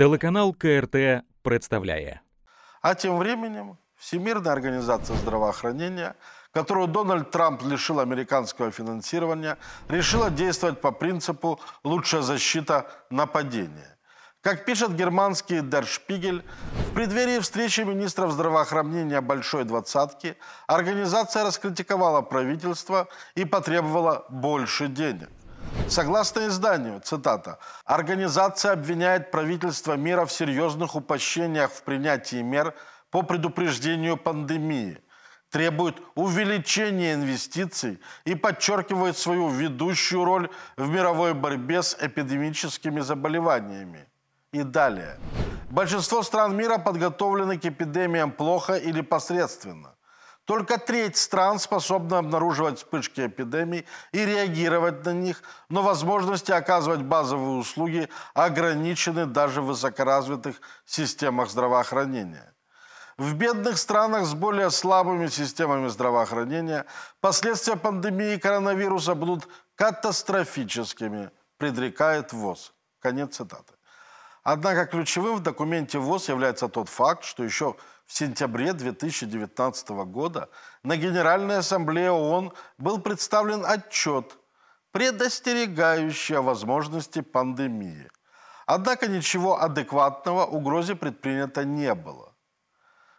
Телеканал КРТ представляет. А тем временем Всемирная организация здравоохранения, которую Дональд Трамп лишил американского финансирования, решила действовать по принципу «лучшая защита нападения». Как пишет германский Der Spiegel, в преддверии встречи министров здравоохранения Большой Двадцатки организация раскритиковала правительство и потребовала больше денег. Согласно изданию, цитата, «Организация обвиняет правительство мира в серьезных упощениях в принятии мер по предупреждению пандемии, требует увеличения инвестиций и подчеркивает свою ведущую роль в мировой борьбе с эпидемическими заболеваниями». И далее. Большинство стран мира подготовлены к эпидемиям плохо или посредственно. Только треть стран способна обнаруживать вспышки эпидемий и реагировать на них, но возможности оказывать базовые услуги ограничены даже в высокоразвитых системах здравоохранения. В бедных странах с более слабыми системами здравоохранения последствия пандемии коронавируса будут катастрофическими, предрекает ВОЗ. Конец цитаты. Однако ключевым в документе ВОЗ является тот факт, что еще в сентябре 2019 года на Генеральной Ассамблее ООН был представлен отчет, предостерегающий о возможности пандемии. Однако ничего адекватного угрозе предпринято не было.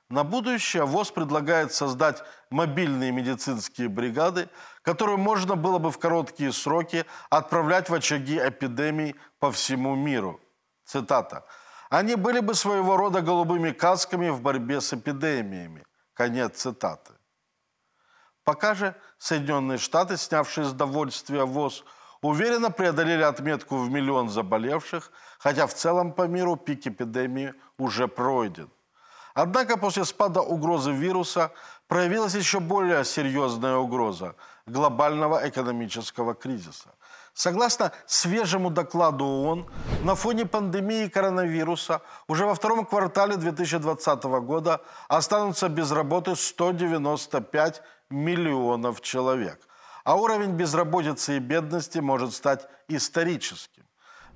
На будущее ВОЗ предлагает создать мобильные медицинские бригады, которые можно было бы в короткие сроки отправлять в очаги эпидемий по всему миру. Цитата. Они были бы своего рода голубыми касками в борьбе с эпидемиями. Конец цитаты. Пока же Соединенные Штаты, снявшие с довольствия ВОЗ, уверенно преодолели отметку в миллион заболевших, хотя в целом по миру пик эпидемии уже пройден. Однако после спада угрозы вируса проявилась еще более серьезная угроза глобального экономического кризиса. Согласно свежему докладу ООН, на фоне пандемии коронавируса уже во втором квартале 2020 года останутся без работы 195 миллионов человек. А уровень безработицы и бедности может стать историческим.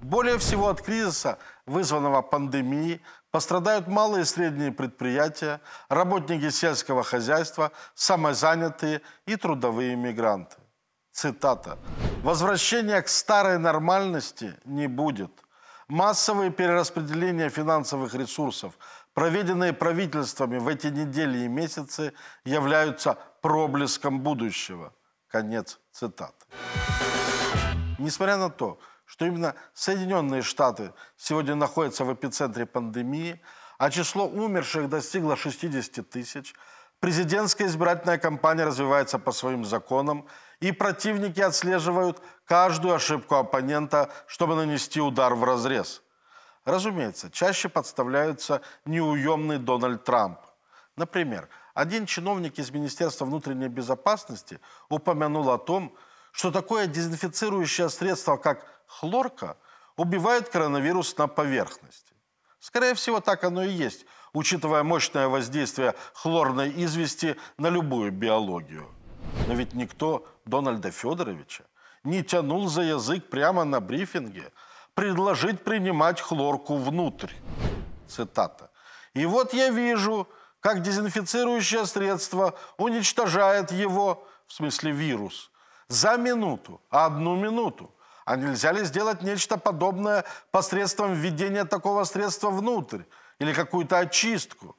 Более всего от кризиса, вызванного пандемией, пострадают малые и средние предприятия, работники сельского хозяйства, самозанятые и трудовые мигранты. Цитата. «Возвращения к старой нормальности не будет. Массовые перераспределения финансовых ресурсов, проведенные правительствами в эти недели и месяцы, являются проблеском будущего». Конец цитаты. Несмотря на то, что именно Соединенные Штаты сегодня находятся в эпицентре пандемии, а число умерших достигло 60 тысяч, Президентская избирательная кампания развивается по своим законам, и противники отслеживают каждую ошибку оппонента, чтобы нанести удар в разрез. Разумеется, чаще подставляются неуемный Дональд Трамп. Например, один чиновник из Министерства внутренней безопасности упомянул о том, что такое дезинфицирующее средство, как хлорка, убивает коронавирус на поверхности. Скорее всего, так оно и есть, учитывая мощное воздействие хлорной извести на любую биологию. Но ведь никто Дональда Федоровича не тянул за язык прямо на брифинге предложить принимать хлорку внутрь. Цитата. «И вот я вижу, как дезинфицирующее средство уничтожает его, в смысле вирус, за минуту, одну минуту. А нельзя ли сделать нечто подобное посредством введения такого средства внутрь или какую-то очистку?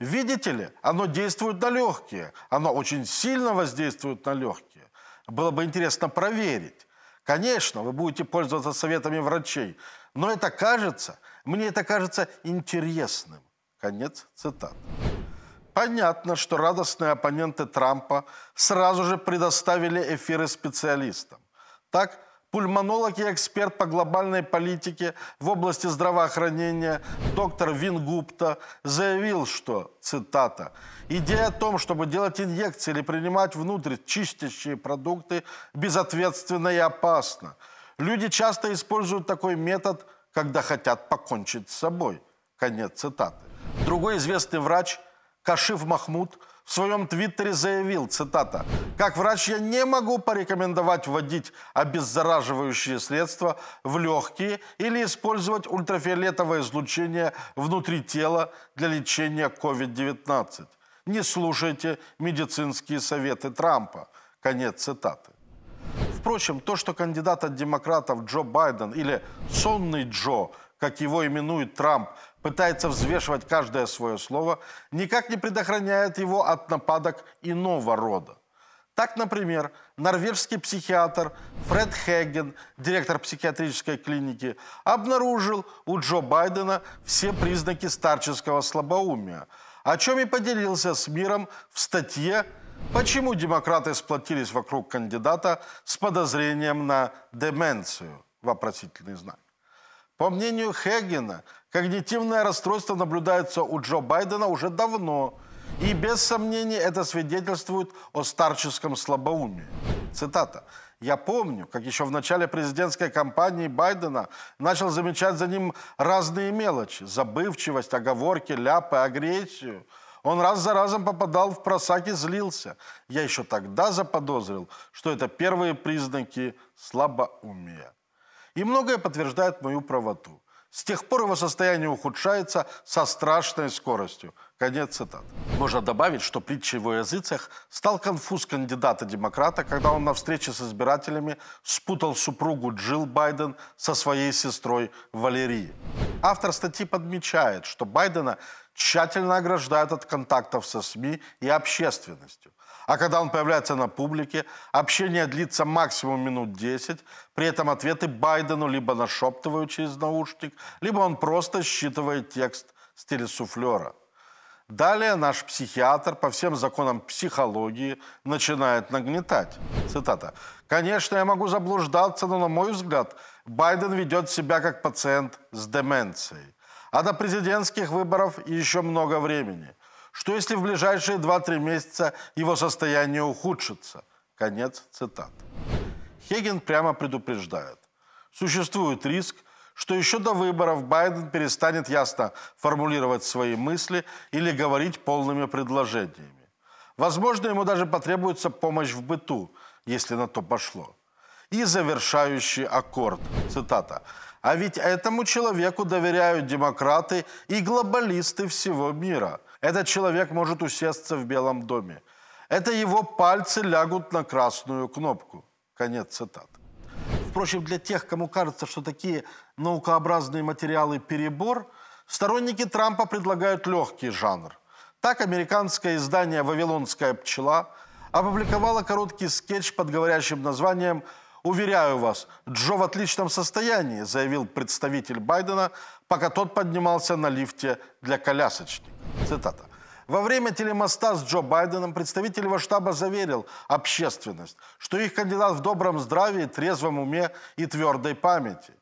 Видите ли, оно действует на легкие, оно очень сильно воздействует на легкие. Было бы интересно проверить. Конечно, вы будете пользоваться советами врачей, но это кажется, мне это кажется интересным. Конец цитаты. Понятно, что радостные оппоненты Трампа сразу же предоставили эфиры специалистам. Так, пульмонолог и эксперт по глобальной политике в области здравоохранения доктор Вин заявил, что, цитата, «Идея о том, чтобы делать инъекции или принимать внутрь чистящие продукты, безответственно и опасно. Люди часто используют такой метод, когда хотят покончить с собой». Конец цитаты. Другой известный врач – Кашиф Махмуд в своем твиттере заявил, цитата, «Как врач я не могу порекомендовать вводить обеззараживающие средства в легкие или использовать ультрафиолетовое излучение внутри тела для лечения COVID-19. Не слушайте медицинские советы Трампа». Конец цитаты. Впрочем, то, что кандидат от демократов Джо Байден или «сонный Джо», как его именует Трамп, пытается взвешивать каждое свое слово, никак не предохраняет его от нападок иного рода. Так, например, норвежский психиатр Фред Хеген, директор психиатрической клиники, обнаружил у Джо Байдена все признаки старческого слабоумия, о чем и поделился с миром в статье «Почему демократы сплотились вокруг кандидата с подозрением на деменцию?» Вопросительный знак. По мнению Хегена, когнитивное расстройство наблюдается у Джо Байдена уже давно, и без сомнений это свидетельствует о старческом слабоумии. Цитата. «Я помню, как еще в начале президентской кампании Байдена начал замечать за ним разные мелочи – забывчивость, оговорки, ляпы, агрессию». Он раз за разом попадал в просак и злился. Я еще тогда заподозрил, что это первые признаки слабоумия. И многое подтверждает мою правоту. С тех пор его состояние ухудшается со страшной скоростью. Конец цитаты. Можно добавить, что притча его языцах стал конфуз кандидата-демократа, когда он на встрече с избирателями спутал супругу Джилл Байден со своей сестрой Валерией. Автор статьи подмечает, что Байдена тщательно ограждают от контактов со СМИ и общественностью – а когда он появляется на публике, общение длится максимум минут 10, при этом ответы Байдену либо нашептывают через наушник, либо он просто считывает текст с телесуфлера. Далее наш психиатр по всем законам психологии начинает нагнетать. Цитата. «Конечно, я могу заблуждаться, но, на мой взгляд, Байден ведет себя как пациент с деменцией. А до президентских выборов еще много времени. Что если в ближайшие 2-3 месяца его состояние ухудшится? Конец цитаты. Хеген прямо предупреждает. Существует риск, что еще до выборов Байден перестанет ясно формулировать свои мысли или говорить полными предложениями. Возможно, ему даже потребуется помощь в быту, если на то пошло. И завершающий аккорд. Цитата. А ведь этому человеку доверяют демократы и глобалисты всего мира. Этот человек может усесться в Белом доме. Это его пальцы лягут на красную кнопку. Конец цитаты. Впрочем, для тех, кому кажется, что такие наукообразные материалы перебор, сторонники Трампа предлагают легкий жанр. Так американское издание «Вавилонская пчела» опубликовало короткий скетч под говорящим названием «Уверяю вас, Джо в отличном состоянии», заявил представитель Байдена, пока тот поднимался на лифте для колясочников. Цитата. Во время телемоста с Джо Байденом представитель его штаба заверил общественность, что их кандидат в добром здравии, трезвом уме и твердой памяти.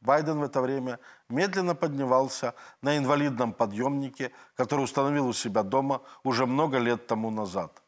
Байден в это время медленно поднимался на инвалидном подъемнике, который установил у себя дома уже много лет тому назад.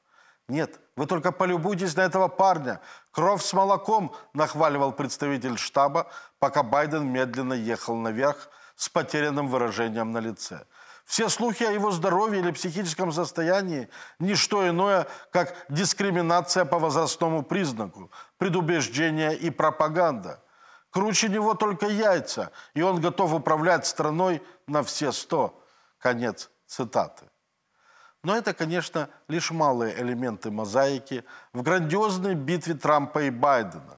Нет, вы только полюбуйтесь на этого парня. Кровь с молоком, нахваливал представитель штаба, пока Байден медленно ехал наверх с потерянным выражением на лице. Все слухи о его здоровье или психическом состоянии – ничто иное, как дискриминация по возрастному признаку, предубеждение и пропаганда. Круче него только яйца, и он готов управлять страной на все сто. Конец цитаты. Но это, конечно, лишь малые элементы мозаики в грандиозной битве Трампа и Байдена,